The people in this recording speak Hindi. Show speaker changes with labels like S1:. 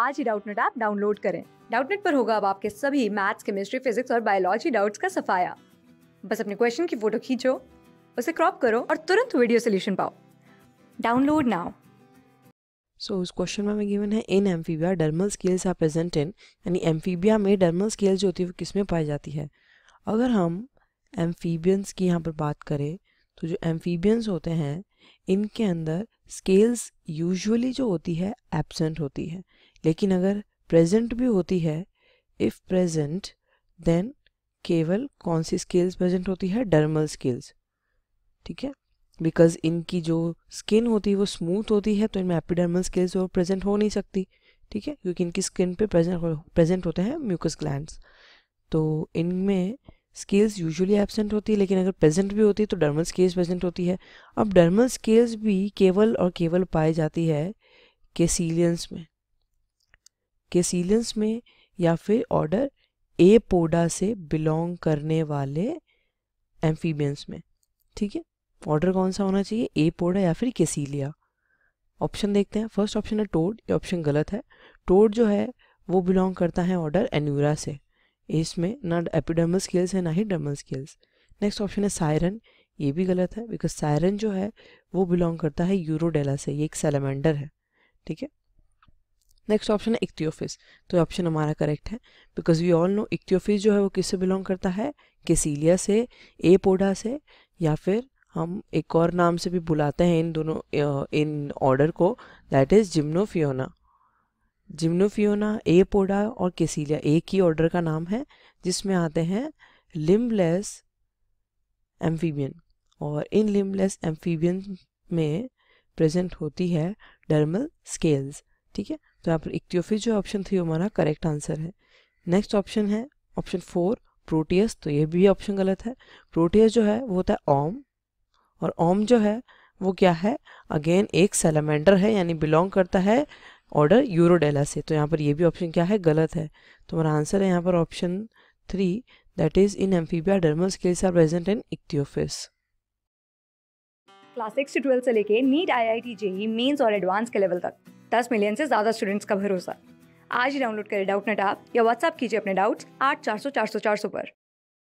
S1: आज ही डाउटनेट ऐप डाउनलोड करें डाउटनेट पर होगा अब आपके सभी मैथ्स केमिस्ट्री फिजिक्स और बायोलॉजी डाउट्स का सफाया बस अपने क्वेश्चन की फोटो खींचो उसे क्रॉप करो और तुरंत वीडियो सोल्यूशन
S2: पाओ डाउनलोड नाउ सो so, उस क्वेश्चन में गिवन है in amphibia dermal scales are present in यानी एम्फीबिया में डर्मल स्केल्स जो होती है वो किस में पाई जाती है अगर हम एम्फीबियंस की यहाँ पर बात करें तो जो एम्फीबियंस होते हैं इनके अंदर स्केल्स यूजुअली जो होती है एब्सेंट होती है लेकिन अगर प्रेजेंट भी होती है इफ़ प्रेजेंट देन केवल कौन सी स्केल्स प्रेजेंट होती है डर्मल स्केल्स ठीक है बिकॉज इनकी जो स्किन होती है वो स्मूथ होती है तो इनमें एपिडर्मल स्केल्स और प्रेजेंट हो नहीं सकती ठीक है क्योंकि इनकी स्किन पे प्रेजेंट प्रेजेंट होते हैं म्यूकस ग्लैंड्स तो इनमें स्केल्स यूजुअली एबसेंट होती है लेकिन अगर प्रेजेंट भी होती है तो डर्मल स्केल्स प्रेजेंट होती है अब डर्मल स्केल्स भी केवल और केवल पाई जाती है केसीलियंस में केसीलियंस में या फिर ऑर्डर ए पोडा से बिलोंग करने वाले एम्फीबियंस में ठीक है ऑर्डर कौन सा होना चाहिए ए पोडा या फिर केसीलिया ऑप्शन देखते हैं फर्स्ट ऑप्शन है टोड ये ऑप्शन गलत है टोड जो है वो बिलोंग करता है ऑर्डर एन्यूरा से इसमें ना एपिडर्मल स्केल्स है ना ही डर्मल स्केल्स नेक्स्ट ऑप्शन है सायरन ये भी गलत है बिकॉज सायरन जो है वो बिलोंग करता है यूरोडेला से ये एक सेलेमेंडर है ठीक है नेक्स्ट ऑप्शन है इक्तियोफिस तो ऑप्शन हमारा करेक्ट है because we all know ichthyophis जो है वो किससे बिलोंग करता है केसीलिया से ए पोडा से या फिर हम एक और नाम से भी बुलाते हैं इन दोनों इन ऑर्डर को that is gymnophiona gymnophiona apoda और केसीलिया एक ही ऑर्डर का नाम है जिसमें आते हैं लिम्बलेस एम्फीबियन और इन लिम्बलेस एम्फीबियन में प्रेजेंट होती है डर्मल स्केल्स ठीक है तो यहाँ पर इक्टियोफिस जो ऑप्शन थी हमारा करेक्ट आंसर है नेक्स्ट ऑप्शन है ऑप्शन फोर प्रोटियस तो ये भी ऑप्शन गलत है प्रोटियस जो है वो होता है ओम और ओम जो है वो क्या है अगेन एक सेलेमेंडर है यानी बिलोंग करता है ऑर्डर यूरोडेला से तो यहाँ पर ये भी ऑप्शन क्या है गलत है तो हमारा आंसर है यहाँ पर option three that is in amphibia dermal scales are present in ichthyophis
S1: class six से ट्वेल्थ से लेके NEET I I T JEE mains और एडवांस के लेवल तक दस मिलियन से ज़्यादा स्टूडेंट्स का भरोसा आज ही डाउनलोड करें डाउट नेट आप या व्हाट्सअप कीजिए अपने डाउट्स आठ चार सौ चार सौ चार सौ पर